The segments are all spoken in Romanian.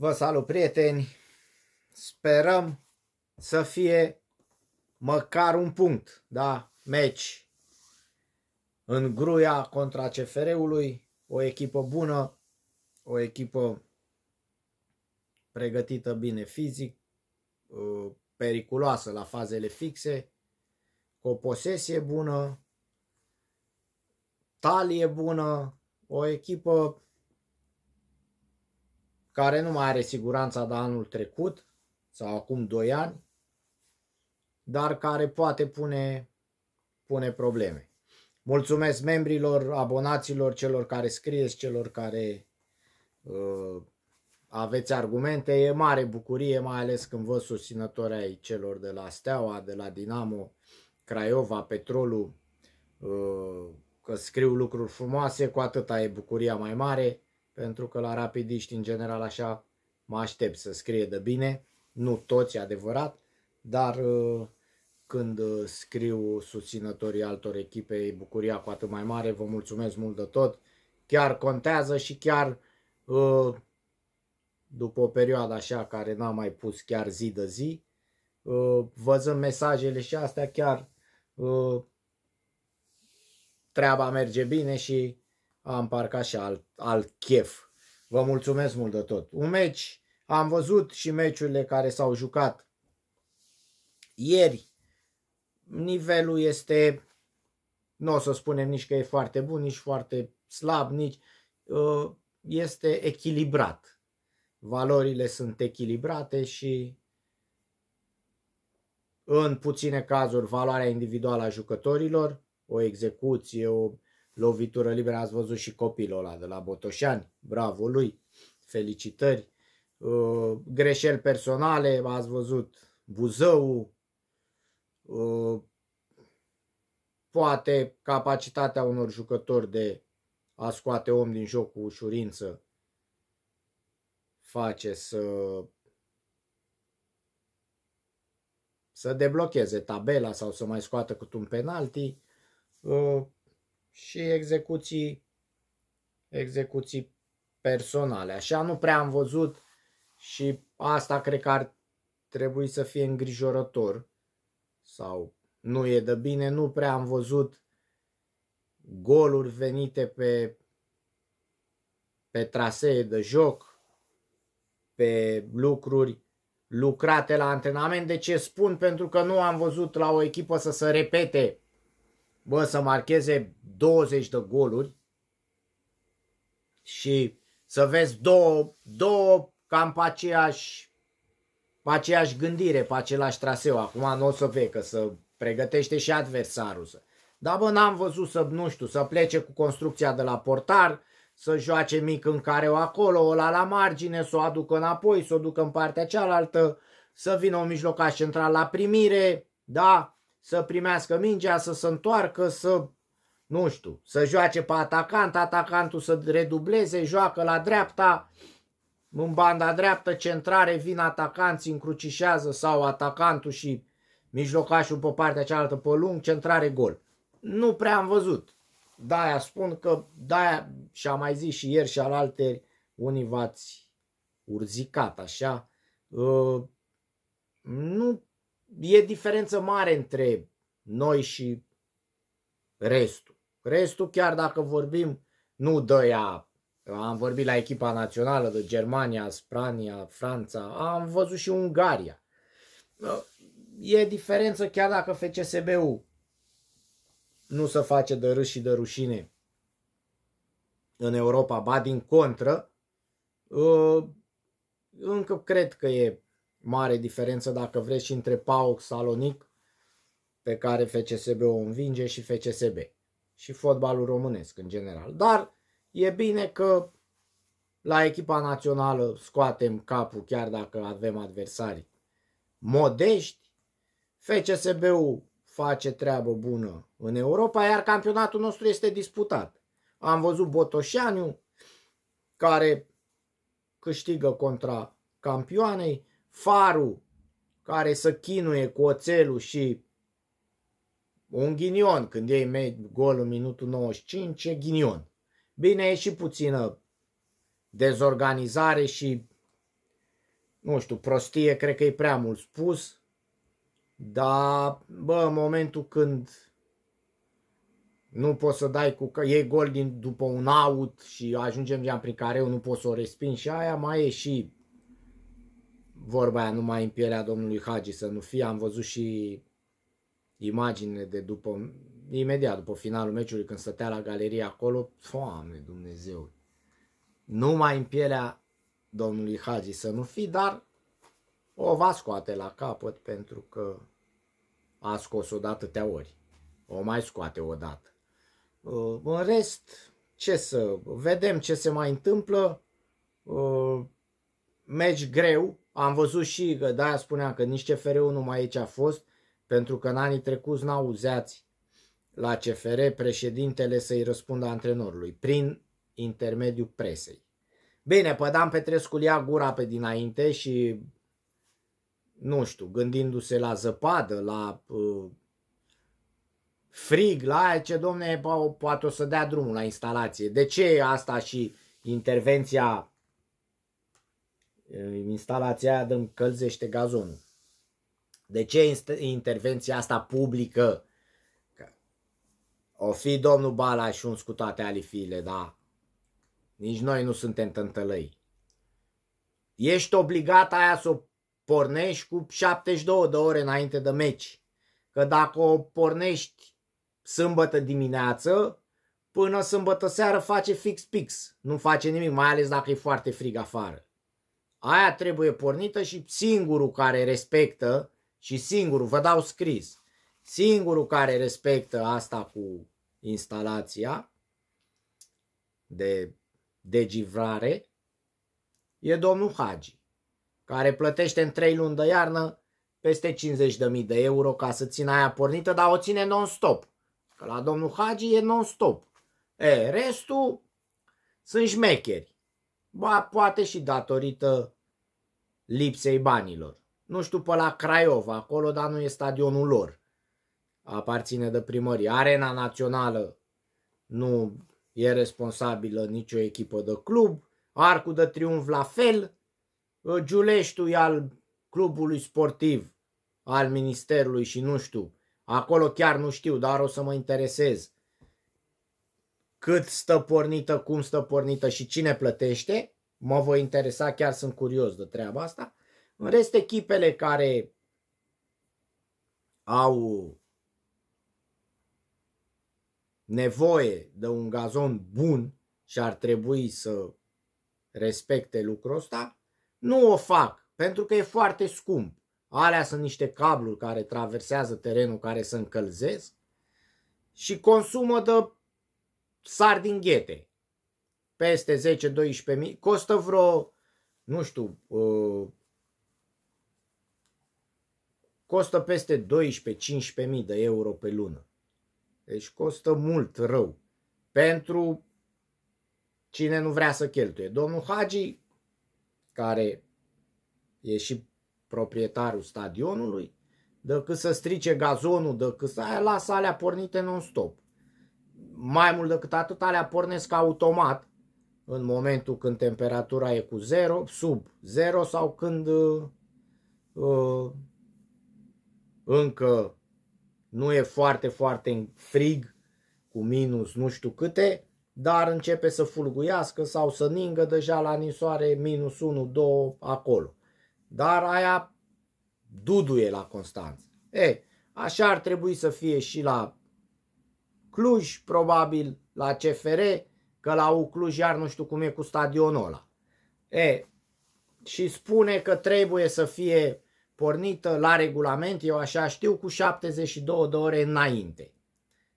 Vă salut, prieteni! Sperăm să fie măcar un punct, da? Meci în gruia contra CFR-ului, o echipă bună, o echipă pregătită bine fizic, uh, periculoasă la fazele fixe, cu o posesie bună, talie bună, o echipă care nu mai are siguranța de anul trecut sau acum 2 ani, dar care poate pune, pune probleme. Mulțumesc membrilor, abonaților, celor care scrieți, celor care uh, aveți argumente. E mare bucurie, mai ales când văd susținători ai celor de la Steaua, de la Dinamo, Craiova, Petrolul, uh, că scriu lucruri frumoase, cu atâta e bucuria mai mare pentru că la rapidiști, în general, așa mă aștept să scrie de bine. Nu toți, adevărat, dar uh, când uh, scriu susținătorii altor echipe, e bucuria cu atât mai mare. Vă mulțumesc mult de tot. Chiar contează și chiar uh, după o perioadă așa care n-am mai pus chiar zi de zi, văzând mesajele și astea, chiar treaba merge bine și am parcat și al, alt chef. Vă mulțumesc mult de tot. Un meci, am văzut și meciurile care s-au jucat ieri. Nivelul este, nu o să spunem nici că e foarte bun, nici foarte slab, nici uh, este echilibrat. Valorile sunt echilibrate și în puține cazuri valoarea individuală a jucătorilor, o execuție, o lovitură liberă, ați văzut și copilul ăla de la Botoșani, bravo lui, felicitări, uh, greșeli personale, ați văzut Buzău, uh, poate capacitatea unor jucători de a scoate om din joc cu ușurință face să să deblocheze tabela sau să mai scoată cu un penalti. Uh, și execuții, execuții personale. Așa nu prea am văzut și asta cred că ar trebui să fie îngrijorător sau nu e de bine, nu prea am văzut goluri venite pe, pe trasee de joc, pe lucruri lucrate la antrenament. De ce spun? Pentru că nu am văzut la o echipă să se repete bă, să marcheze 20 de goluri și să vezi două, două cam pe aceeași, pe aceeași gândire, pe același traseu. Acum nu o să vei, că să pregătește și adversarul. Să. Dar bă, n-am văzut să, nu știu, să plece cu construcția de la portar, să joace mic în care o acolo, o la la margine, să o aducă înapoi, să o ducă în partea cealaltă, să vină un mijlocaș central la primire, da, să primească mingea, să se întoarcă, să, nu știu, să joace pe atacant, atacantul să redubleze, joacă la dreapta, în banda dreaptă, centrare, vin atacanții, încrucișează sau atacantul și mijlocașul pe partea cealaltă pe lung, centrare, gol. Nu prea am văzut. Da, spun că da, și-a mai zis și ieri și al alteri, unii v-ați urzicat așa. Uh, nu e diferență mare între noi și restul. Restul, chiar dacă vorbim, nu dă ea, am vorbit la echipa națională de Germania, Spania, Franța, am văzut și Ungaria. E diferență chiar dacă FCSB-ul nu se face de râs și de rușine în Europa, ba din contră, încă cred că e mare diferență dacă vreți și între PAOK Salonic pe care FCSB o învinge și FCSB și fotbalul românesc în general. Dar e bine că la echipa națională scoatem capul chiar dacă avem adversari modești. FCSB-ul face treabă bună în Europa, iar campionatul nostru este disputat. Am văzut Botoșaniu care câștigă contra campioanei, farul care să chinuie cu oțelul și un ghinion, când ei golul minutul 95, e ghinion. Bine, e și puțină dezorganizare și, nu știu, prostie, cred că e prea mult spus, dar, bă, în momentul când nu poți să dai cu că e gol din, după un out și ajungem prin care eu nu poți să o respin și aia, mai e și vorba aia numai în pielea domnului Hagi să nu fie. Am văzut și imagine de după, imediat după finalul meciului când stătea la galerie acolo, foame Dumnezeu. Numai în pielea domnului Hagi să nu fi, dar o va scoate la capăt pentru că a scos-o de atâtea ori. O mai scoate o dată. Uh, în rest, ce să vedem ce se mai întâmplă. Uh, meci greu, am văzut și că da, aia spuneam că nici CFR-ul nu mai aici a fost, pentru că în anii trecuți n-auzeați la CFR președintele să-i răspundă antrenorului prin intermediul presei. Bine, Pădan Petrescu ia gura pe dinainte și, nu știu, gândindu-se la zăpadă, la uh, frig, la aia ce, domne, poate o să dea drumul la instalație. De ce asta și intervenția instalația aia încălzește gazonul. De ce intervenția asta publică? O fi domnul Balaș uns cu toate alifiile, da? Nici noi nu suntem tântălăi. Ești obligat aia să o pornești cu 72 de ore înainte de meci. Că dacă o pornești sâmbătă dimineață, până sâmbătă seară face fix pix. Nu face nimic, mai ales dacă e foarte frig afară. Aia trebuie pornită și singurul care respectă și singurul, vă dau scris, singurul care respectă asta cu instalația de degivrare e domnul Hagi, care plătește în 3 luni de iarnă peste 50.000 de euro ca să țină aia pornită, dar o ține non-stop. Că la domnul Hagi e non-stop. E, restul sunt șmecheri. Ba, poate și datorită lipsei banilor. Nu știu pe la Craiova, acolo, dar nu e stadionul lor. Aparține de primărie. Arena Națională nu e responsabilă nicio echipă de club. Arcul de triumf la fel. Giuleștiul e al clubului sportiv al ministerului și nu știu. Acolo chiar nu știu, dar o să mă interesez cât stă pornită, cum stă pornită și cine plătește. Mă voi interesa, chiar sunt curios de treaba asta. În rest, echipele care au nevoie de un gazon bun și ar trebui să respecte lucrul ăsta, nu o fac, pentru că e foarte scump. Alea sunt niște cabluri care traversează terenul care se încălzesc și consumă de sar din ghete. Peste 10-12 mii. Costă vreo, nu știu, uh, costă peste 12-15 mii de euro pe lună. Deci costă mult rău pentru cine nu vrea să cheltuie. Domnul Hagi, care e și proprietarul stadionului, decât să strice gazonul, decât să aia, lasă alea pornite non-stop. Mai mult decât atât, alea pornesc automat în momentul când temperatura e cu 0, sub 0 sau când uh, uh, încă nu e foarte, foarte frig, cu minus nu știu câte, dar începe să fulguiască sau să ningă deja la nisoare minus 1, 2 acolo. Dar aia duduie la Constanța. E, așa ar trebui să fie și la Cluj probabil la CFR, că la Cluj iar nu știu cum e cu stadionul ăla. E, și spune că trebuie să fie pornită la regulament, eu așa știu, cu 72 de ore înainte.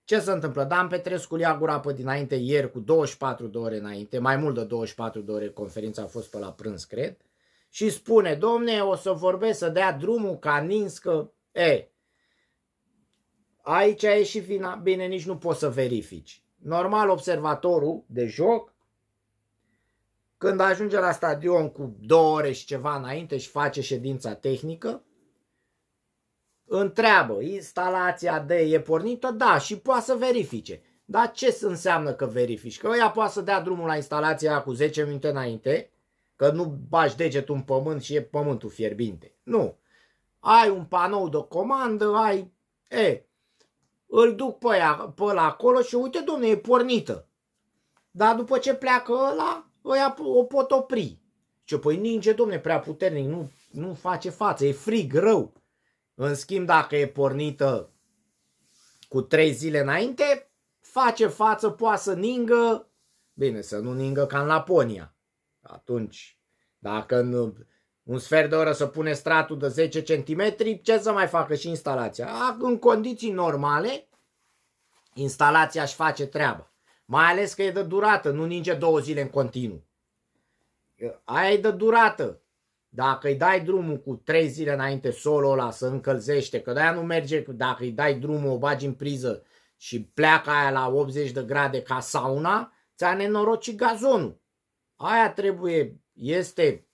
Ce se întâmplă? Dan Petrescu ia gura pe dinainte ieri cu 24 de ore înainte, mai mult de 24 de ore, conferința a fost pe la prânz, cred, și spune, domne, o să vorbesc să dea drumul ca că, e, Aici e și vina, bine, nici nu poți să verifici. Normal, observatorul de joc, când ajunge la stadion cu două ore și ceva înainte și face ședința tehnică, întreabă, instalația de e pornită? Da, și poate să verifice. Dar ce înseamnă că verifici? Că ea poate să dea drumul la instalația cu 10 minute înainte, că nu bași degetul în pământ și e pământul fierbinte. Nu. Ai un panou de comandă, ai... E, îl duc pe, aia, pe ăla acolo și uite, domne, e pornită. Dar după ce pleacă ăla, ăia o pot opri. Ce păi ninge, domne, prea puternic, nu, nu face față, e frig, rău. În schimb, dacă e pornită cu trei zile înainte, face față, poate să ningă, bine, să nu ningă ca în Laponia. Atunci, dacă în un sfert de oră să pune stratul de 10 cm, ce să mai facă și instalația? în condiții normale, instalația își face treaba. Mai ales că e de durată, nu ninge două zile în continuu. Aia e de durată. Dacă îi dai drumul cu trei zile înainte solul ăla să încălzește, că de-aia nu merge, dacă îi dai drumul, o bagi în priză și pleacă aia la 80 de grade ca sauna, ți-a nenorocit gazonul. Aia trebuie, este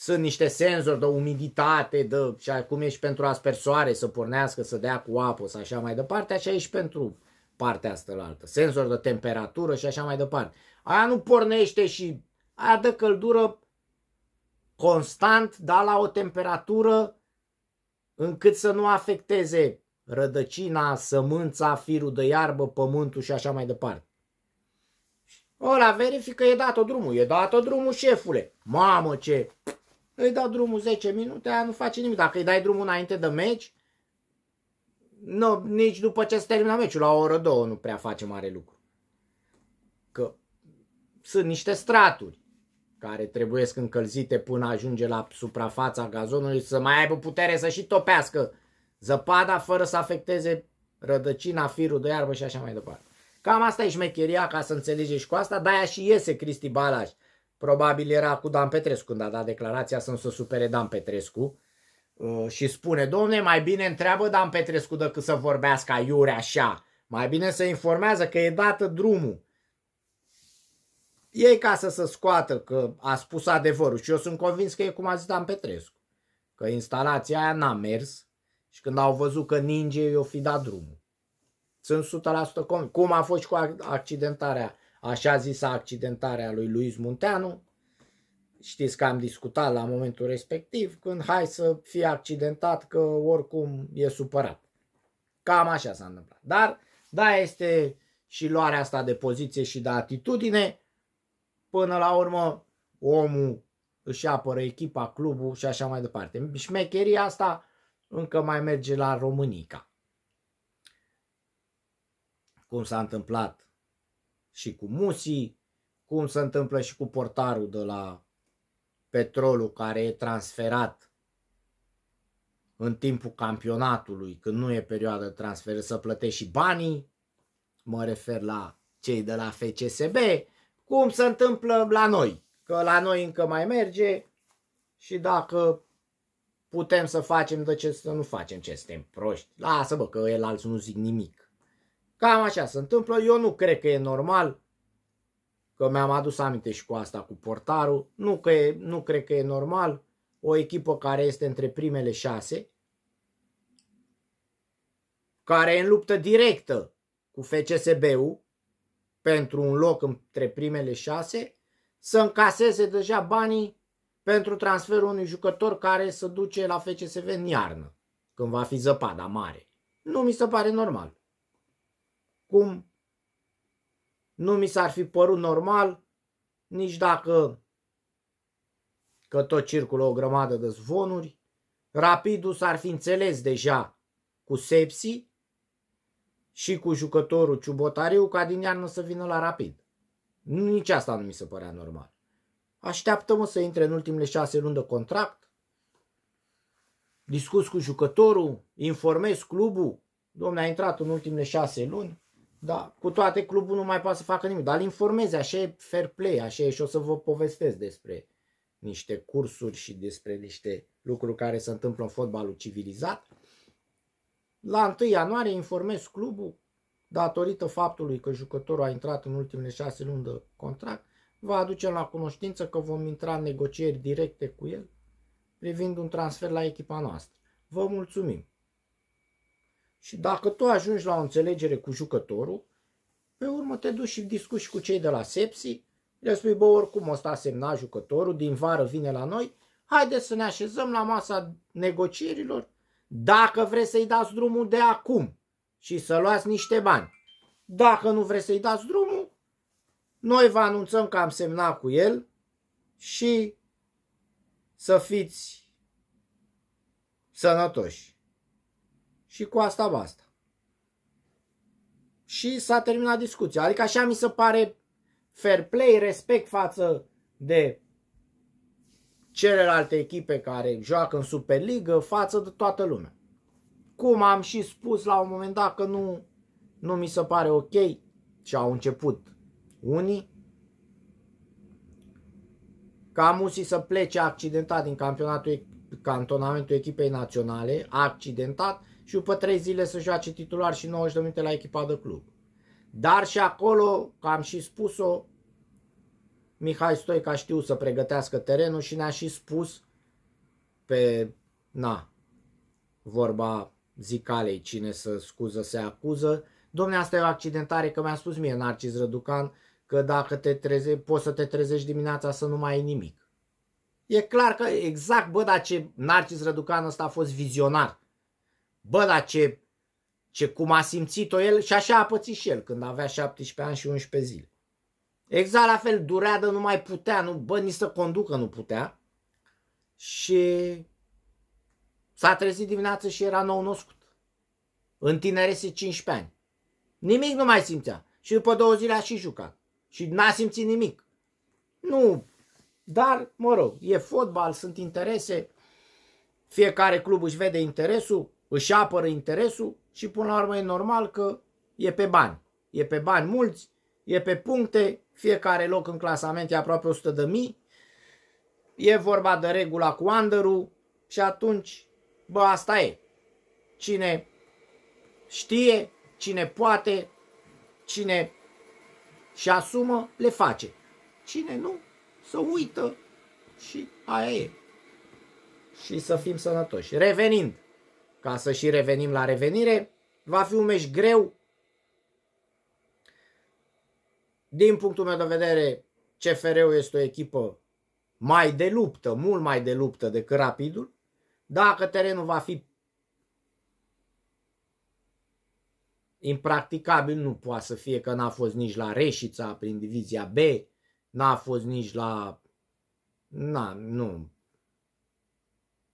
sunt niște senzori de umiditate, de, și acum ești pentru aspersoare să pornească, să dea cu apă, să așa mai departe, așa ești pentru partea asta la altă. Senzori de temperatură și așa mai departe. Aia nu pornește și aia dă căldură constant, dar la o temperatură încât să nu afecteze rădăcina, sămânța, firul de iarbă, pământul și așa mai departe. Ora, verifică, e dat-o drumul, e dat-o drumul șefule. Mamă ce îi dau drumul 10 minute, aia nu face nimic. Dacă îi dai drumul înainte de meci, nu, nici după ce se termină meciul, la o oră, două, nu prea face mare lucru. Că sunt niște straturi care trebuie încălzite până ajunge la suprafața gazonului să mai aibă putere să și topească zăpada fără să afecteze rădăcina, firul de iarbă și așa mai departe. Cam asta e șmecheria, ca să înțelegeți și cu asta, de-aia și iese Cristi Balaj. Probabil era cu Dan Petrescu când a dat declarația să nu se supere Dan Petrescu uh, și spune, domne, mai bine întreabă Dan Petrescu decât să vorbească aiure așa. Mai bine să informează că e dată drumul. Ei ca să se scoată că a spus adevărul și eu sunt convins că e cum a zis Dan Petrescu. Că instalația aia n-a mers și când au văzut că ninge i-o fi dat drumul. Sunt 100% convins. Cum a fost cu accidentarea așa zisa accidentare a lui Luis Munteanu. Știți că am discutat la momentul respectiv, când hai să fie accidentat că oricum e supărat. Cam așa s-a întâmplat. Dar da, este și luarea asta de poziție și de atitudine. Până la urmă, omul își apără echipa, clubul și așa mai departe. Șmecheria asta încă mai merge la Românica. Cum s-a întâmplat și cu Musi, cum se întâmplă și cu portarul de la petrolul care e transferat în timpul campionatului, când nu e perioadă de transfer, să plătești și banii, mă refer la cei de la FCSB, cum se întâmplă la noi, că la noi încă mai merge și dacă putem să facem, de ce să nu facem ce suntem proști? Lasă bă, că el alți nu zic nimic. Cam așa se întâmplă. Eu nu cred că e normal că mi-am adus aminte și cu asta cu portarul. Nu, că e, nu cred că e normal o echipă care este între primele șase, care e în luptă directă cu FCSB-ul pentru un loc între primele șase, să încaseze deja banii pentru transferul unui jucător care se duce la FCSV în iarnă, când va fi zăpada mare. Nu mi se pare normal cum nu mi s-ar fi părut normal nici dacă că tot circulă o grămadă de zvonuri, Rapidul s-ar fi înțeles deja cu Sepsi și cu jucătorul Ciubotariu ca din iarnă să vină la Rapid. Nici asta nu mi se părea normal. Așteaptă-mă să intre în ultimele șase luni de contract, discuți cu jucătorul, informez clubul, domne, a intrat în ultimele șase luni, da, cu toate clubul nu mai poate să facă nimic, dar îl informeze, așa e fair play, așa e și o să vă povestesc despre niște cursuri și despre niște lucruri care se întâmplă în fotbalul civilizat. La 1 ianuarie informez clubul, datorită faptului că jucătorul a intrat în ultimele șase luni de contract, vă aducem la cunoștință că vom intra în negocieri directe cu el privind un transfer la echipa noastră. Vă mulțumim! Și dacă tu ajungi la o înțelegere cu jucătorul, pe urmă te duci și discuți cu cei de la Sepsi, le spui, bă, oricum o sta semna jucătorul, din vară vine la noi, haideți să ne așezăm la masa negocierilor, dacă vreți să-i dați drumul de acum și să luați niște bani. Dacă nu vreți să-i dați drumul, noi vă anunțăm că am semnat cu el și să fiți sănătoși. Și cu asta basta. Și s-a terminat discuția. Adică așa mi se pare fair play, respect față de celelalte echipe care joacă în Superligă, față de toată lumea. Cum am și spus la un moment dat că nu, nu mi se pare ok și au început unii ca Musi să plece accidentat din campionatul cantonamentul echipei naționale, accidentat, și după 3 zile să joace titular și 90 de minute la echipa de club. Dar și acolo, că am și spus-o, Mihai Stoica știu să pregătească terenul și ne-a și spus pe, na, vorba zicalei, cine să scuză se acuză. Domne, asta e o accidentare, că mi-a spus mie Narcis Răducan că dacă te treze, poți să te trezești dimineața să nu mai ai nimic. E clar că exact, bă, dar ce Narcis Răducan ăsta a fost vizionar. Bă, dar ce, ce cum a simțit-o el și așa a pățit și el când avea 17 ani și 11 zile. Exact la fel, durea de nu mai putea, nu, bă, nici să conducă nu putea. Și s-a trezit dimineața și era nou născut. În tinerese 15 ani. Nimic nu mai simțea. Și după două zile a și jucat. Și n-a simțit nimic. Nu, dar, mă rog, e fotbal, sunt interese, fiecare club își vede interesul, își apără interesul și până la urmă e normal că e pe bani. E pe bani mulți, e pe puncte, fiecare loc în clasament e aproape 100 de mii, e vorba de regula cu under și atunci, bă, asta e. Cine știe, cine poate, cine și asumă, le face. Cine nu, să uită și aia e. Și să fim sănătoși. Revenind, ca să și revenim la revenire, va fi un meci greu. Din punctul meu de vedere, CFR-ul este o echipă mai de luptă, mult mai de luptă decât Rapidul. Dacă terenul va fi impracticabil, nu poate să fie că n-a fost nici la Reșița prin divizia B, n-a fost nici la... Na, nu,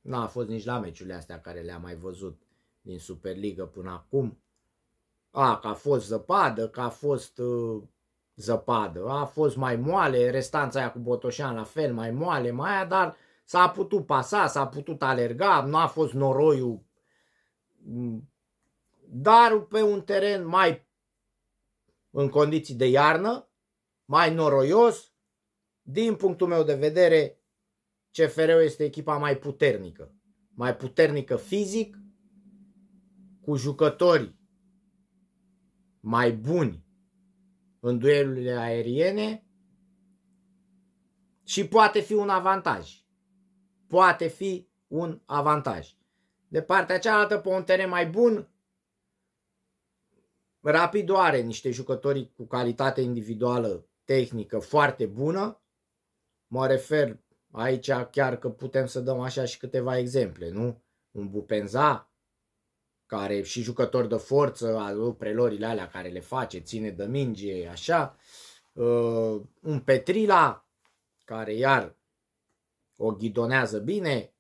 N-a fost nici la meciurile astea care le-am mai văzut din Superliga până acum. A, că a fost zăpadă, că a fost uh, zăpadă, a fost mai moale, restanța aia cu Botoșan la fel, mai moale, mai aia, dar s-a putut pasa, s-a putut alerga, nu a fost noroiul, mm. dar pe un teren mai în condiții de iarnă, mai noroios, din punctul meu de vedere, CFR-ul este echipa mai puternică. Mai puternică fizic, cu jucători mai buni în duelurile aeriene și poate fi un avantaj. Poate fi un avantaj. De partea cealaltă, pe un teren mai bun, Rapid are niște jucători cu calitate individuală tehnică foarte bună. Mă refer Aici chiar că putem să dăm așa și câteva exemple, nu? Un Bupenza, care și jucător de forță, prelorile alea care le face, ține de minge, așa. Uh, un Petrila, care iar o ghidonează bine.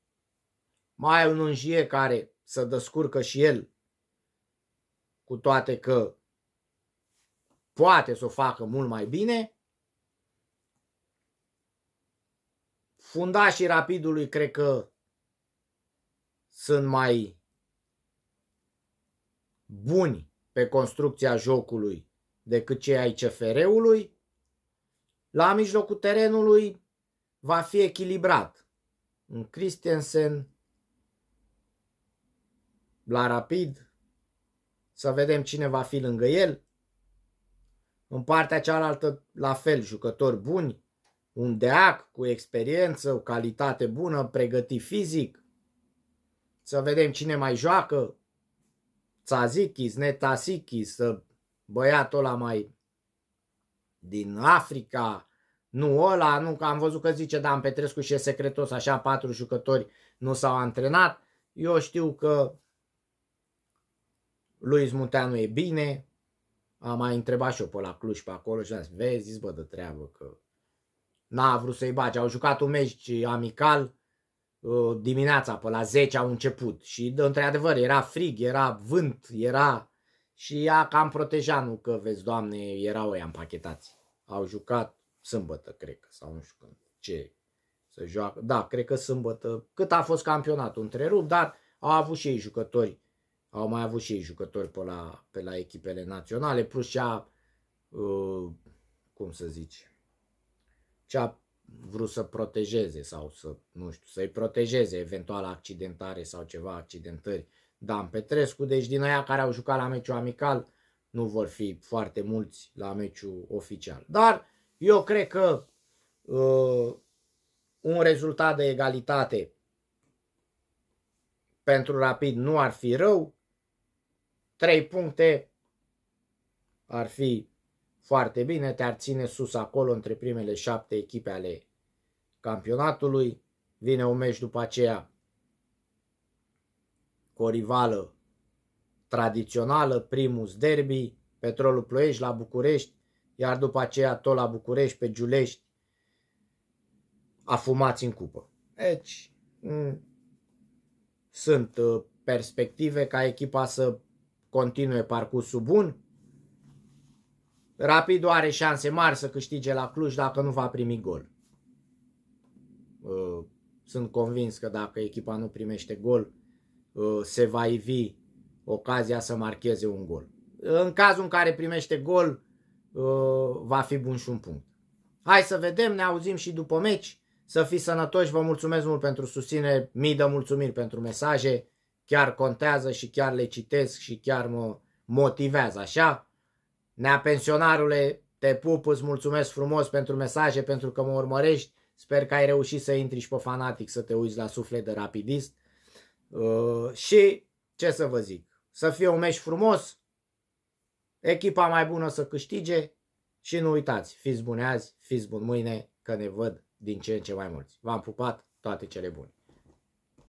Mai ai un Înjie care să descurcă și el, cu toate că poate să o facă mult mai bine. fundașii rapidului cred că sunt mai buni pe construcția jocului decât cei ai CFR-ului. La mijlocul terenului va fi echilibrat. În Christensen, la Rapid, să vedem cine va fi lângă el. În partea cealaltă, la fel, jucători buni, un deac cu experiență, o calitate bună, pregătit fizic. Să vedem cine mai joacă. Tzazikis, Netasikis, băiatul ăla mai din Africa, nu ăla, nu că am văzut că zice Dan Petrescu și e secretos, așa patru jucători nu s-au antrenat. Eu știu că lui Munteanu e bine, am mai întrebat și eu pe la Cluj pe acolo și am zis, vezi, zis, bă, de treabă că n-a vrut să-i bage. Au jucat un meci amical uh, dimineața, pe la 10 au început și într-adevăr era frig, era vânt, era și ea cam proteja, nu că vezi, doamne, erau ei împachetați. Au jucat sâmbătă, cred că, sau nu știu când, ce să joacă. Da, cred că sâmbătă, cât a fost campionatul întrerupt, dar au avut și ei jucători, au mai avut și ei jucători pe la, pe la echipele naționale, plus și a, uh, cum să zice, ce a vrut să protejeze sau să, nu știu, să-i protejeze eventual accidentare sau ceva, accidentări. Dan Petrescu, deci din aia care au jucat la meciul amical nu vor fi foarte mulți la meciul oficial. Dar eu cred că uh, un rezultat de egalitate pentru Rapid nu ar fi rău. 3 puncte ar fi foarte bine, te-ar ține sus acolo între primele șapte echipe ale campionatului. Vine un meci după aceea cu o rivală tradițională, Primus Derby, Petrolul Ploiești la București, iar după aceea tot la București, pe Giulești, afumați în cupă. Deci, sunt uh, perspective ca echipa să continue parcursul bun, Rapidul are șanse mari să câștige la Cluj dacă nu va primi gol. Uh, sunt convins că dacă echipa nu primește gol, uh, se va ivi ocazia să marcheze un gol. În cazul în care primește gol, uh, va fi bun și un punct. Hai să vedem, ne auzim și după meci. Să fiți sănătoși, vă mulțumesc mult pentru susținere, mii de mulțumiri pentru mesaje, chiar contează și chiar le citesc și chiar mă motivează așa. Nea pensionarule, te pup, îți mulțumesc frumos pentru mesaje, pentru că mă urmărești. Sper că ai reușit să intri și pe fanatic, să te uiți la suflet de rapidist. Uh, și ce să vă zic, să fie un meci frumos, echipa mai bună să câștige și nu uitați, fiți buni azi, fiți buni mâine, că ne văd din ce în ce mai mulți. V-am pupat, toate cele bune!